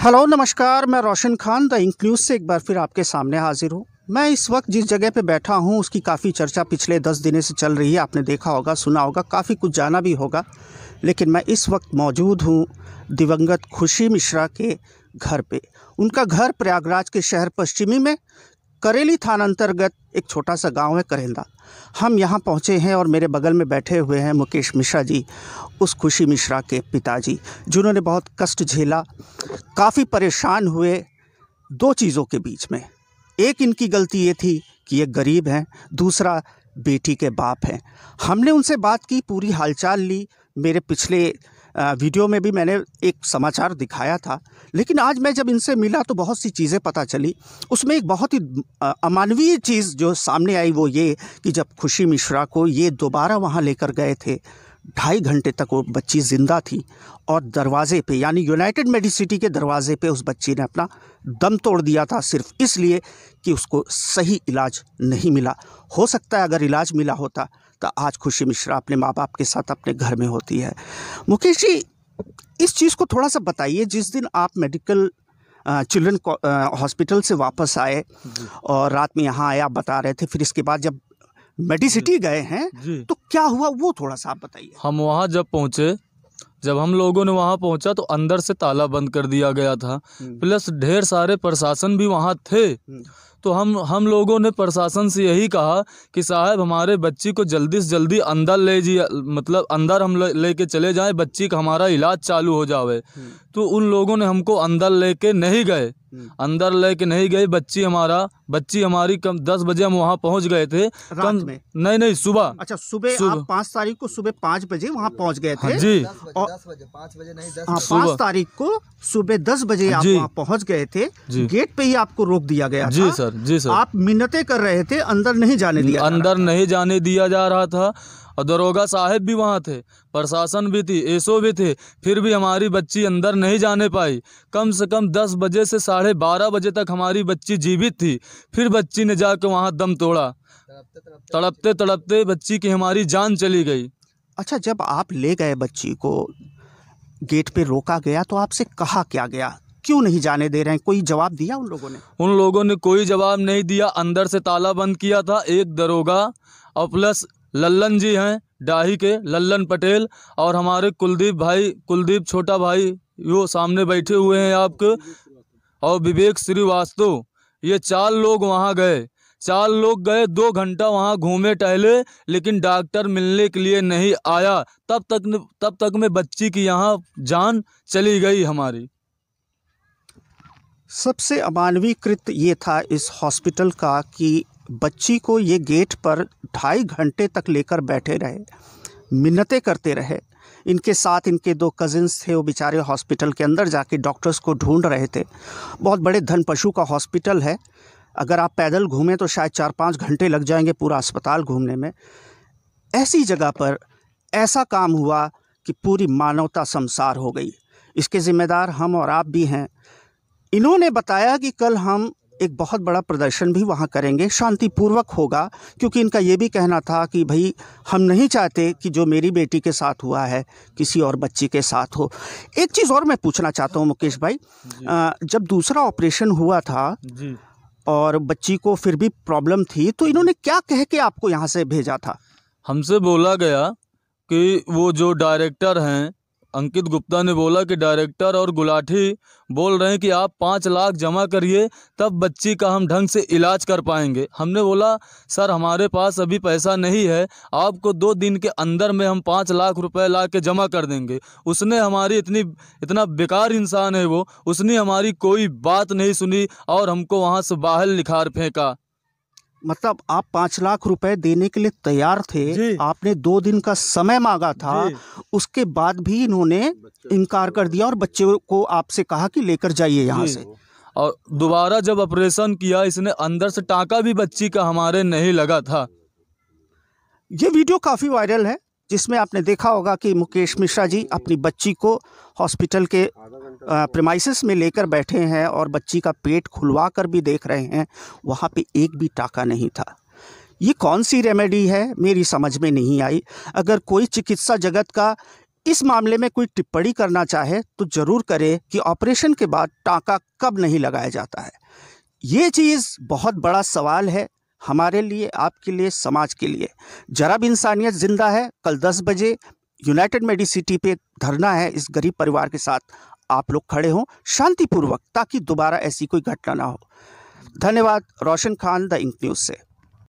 Hello नमस्कार मैं रोशन Khan the includes से एक बार फिर आपके सामने हाजिर हूँ मैं इस वक्त जिस जगह पे बैठा हूँ उसकी काफ़ी चर्चा पिछले दस दिनों से चल रही है आपने देखा होगा सुना होगा काफ़ी कुछ जाना भी होगा लेकिन मैं इस वक्त मौजूद हूँ दिवंगत खुशी मिश्रा के घर पे उनका घर प्रयागराज के शहर पश्चिमी में करेली थाना अंतर्गत एक छोटा सा गांव है करेंदा हम यहाँ पहुँचे हैं और मेरे बगल में बैठे हुए हैं मुकेश मिश्रा जी उस खुशी मिश्रा के पिताजी जिन्होंने बहुत कष्ट झेला काफ़ी परेशान हुए दो चीज़ों के बीच में एक इनकी गलती ये थी कि ये गरीब हैं दूसरा बेटी के बाप हैं हमने उनसे बात की पूरी हालचाल ली मेरे पिछले वीडियो में भी मैंने एक समाचार दिखाया था लेकिन आज मैं जब इनसे मिला तो बहुत सी चीज़ें पता चली उसमें एक बहुत ही अमानवीय चीज़ जो सामने आई वो ये कि जब खुशी मिश्रा को ये दोबारा वहाँ लेकर गए थे ढाई घंटे तक वो बच्ची ज़िंदा थी और दरवाजे पे यानी यूनाइटेड मेडिसिटी के दरवाजे पे उस बच्ची ने अपना दम तोड़ दिया था सिर्फ इसलिए कि उसको सही इलाज नहीं मिला हो सकता है अगर इलाज मिला होता सकता आज खुशी मिश्रा अपने माँ बाप के साथ अपने घर में होती है मुकेश जी इस चीज़ को थोड़ा सा बताइए जिस दिन आप मेडिकल चिल्ड्रन हॉस्पिटल से वापस आए और रात में यहाँ आए आप बता रहे थे फिर इसके बाद जब मेडिसिटी गए हैं तो क्या हुआ वो थोड़ा सा आप बताइए हम वहाँ जब पहुँचे जब हम लोगों ने वहाँ पहुँचा तो अंदर से ताला बंद कर दिया गया था हम्म। प्लस ढेर सारे प्रशासन भी वहाँ थे हम्म। तो हम हम लोगों ने प्रशासन से यही कहा कि साहब हमारे बच्ची को जल्दी से जल्दी अंदर ले जी मतलब अंदर हम लेके चले जाएं बच्ची का हमारा इलाज चालू हो जावे हम्म। तो उन लोगों ने हमको अंदर लेके नहीं गए हम्म। अंदर लेके नहीं गए बच्ची हमारा बच्ची हमारी कम दस बजे हम वहाँ पहुँच गए थे कम में? नहीं नहीं सुबह अच्छा सुबह पाँच तारीख को सुबह पाँच बजे वहाँ पहुँच गए हाँ थे जी और पाँच बजे नहीं हाँ, पाँच तारीख को सुबह दस बजे हाँ पहुँच गए थे गेट पे ही आपको रोक दिया गया जी सर सर जी सर आप मिन्नते कर रहे थे अंदर नहीं जाने दिया अंदर नहीं जाने दिया जा रहा था और दरोगा साहब भी वहाँ थे प्रशासन भी थी एसओ भी थे फिर भी हमारी बच्ची अंदर नहीं जाने पाई कम से कम दस बजे से साढ़े बारह बजे तक हमारी बच्ची जीवित थी फिर बच्ची ने जाकर वहाँ दम तोड़ा तड़पते तड़पते बच्ची की हमारी जान चली गई अच्छा जब आप ले गए बच्ची को गेट पे रोका गया तो आपसे कहा क्या गया क्यों नहीं जाने दे रहे हैं कोई जवाब दिया उन लोगों ने उन लोगों ने कोई जवाब नहीं दिया अंदर से ताला बंद किया था एक दरोगा और प्लस लल्लन जी हैं डाही के लल्लन पटेल और हमारे कुलदीप भाई कुलदीप छोटा भाई वो सामने बैठे हुए हैं आपके और विवेक श्रीवास्तव ये चार लोग वहाँ गए चार लोग गए दो घंटा वहाँ घूमे टहले लेकिन डॉक्टर मिलने के लिए नहीं आया तब तक तब तक में बच्ची की यहाँ जान चली गई हमारी सबसे अमानवीकृत ये था इस हॉस्पिटल का कि बच्ची को ये गेट पर ढाई घंटे तक लेकर बैठे रहे मिन्नतें करते रहे इनके साथ इनके दो कज़िन्स थे वो बेचारे हॉस्पिटल के अंदर जाके डॉक्टर्स को ढूंढ रहे थे बहुत बड़े धन पशु का हॉस्पिटल है अगर आप पैदल घूमें तो शायद चार पाँच घंटे लग जाएंगे पूरा अस्पताल घूमने में ऐसी जगह पर ऐसा काम हुआ कि पूरी मानवता संसार हो गई इसके ज़िम्मेदार हम और आप भी हैं इन्होंने बताया कि कल हम एक बहुत बड़ा प्रदर्शन भी वहाँ करेंगे शांतिपूर्वक होगा क्योंकि इनका ये भी कहना था कि भाई हम नहीं चाहते कि जो मेरी बेटी के साथ हुआ है किसी और बच्ची के साथ हो एक चीज़ और मैं पूछना चाहता हूँ मुकेश भाई आ, जब दूसरा ऑपरेशन हुआ था और बच्ची को फिर भी प्रॉब्लम थी तो इन्होंने क्या कह के आपको यहाँ से भेजा था हमसे बोला गया कि वो जो डायरेक्टर हैं अंकित गुप्ता ने बोला कि डायरेक्टर और गुलाटी बोल रहे हैं कि आप पाँच लाख जमा करिए तब बच्ची का हम ढंग से इलाज कर पाएंगे हमने बोला सर हमारे पास अभी पैसा नहीं है आपको दो दिन के अंदर में हम पाँच लाख रुपए ला के जमा कर देंगे उसने हमारी इतनी इतना बेकार इंसान है वो उसने हमारी कोई बात नहीं सुनी और हमको वहाँ से बाहर निखार फेंका मतलब आप पांच लाख रुपए देने के लिए तैयार थे आपने दो दिन का समय मांगा था उसके बाद भी इन्होंने इनकार कर दिया और बच्चे को आपसे कहा कि लेकर जाइए यहाँ से और दोबारा जब ऑपरेशन किया इसने अंदर से टाका भी बच्ची का हमारे नहीं लगा था ये वीडियो काफ़ी वायरल है जिसमें आपने देखा होगा कि मुकेश मिश्रा जी अपनी बच्ची को हॉस्पिटल के प्रमाइसिस में लेकर बैठे हैं और बच्ची का पेट खुलवा कर भी देख रहे हैं वहाँ पे एक भी टाका नहीं था ये कौन सी रेमेडी है मेरी समझ में नहीं आई अगर कोई चिकित्सा जगत का इस मामले में कोई टिप्पणी करना चाहे तो ज़रूर करे कि ऑपरेशन के बाद टाँका कब नहीं लगाया जाता है ये चीज़ बहुत बड़ा सवाल है हमारे लिए आपके लिए समाज के लिए जरा भी इंसानियत ज़िंदा है कल 10 बजे यूनाइटेड मेडिसिटी पे धरना है इस गरीब परिवार के साथ आप लोग खड़े हों शांतिपूर्वक ताकि दोबारा ऐसी कोई घटना ना हो धन्यवाद Roshan Khan the ink news से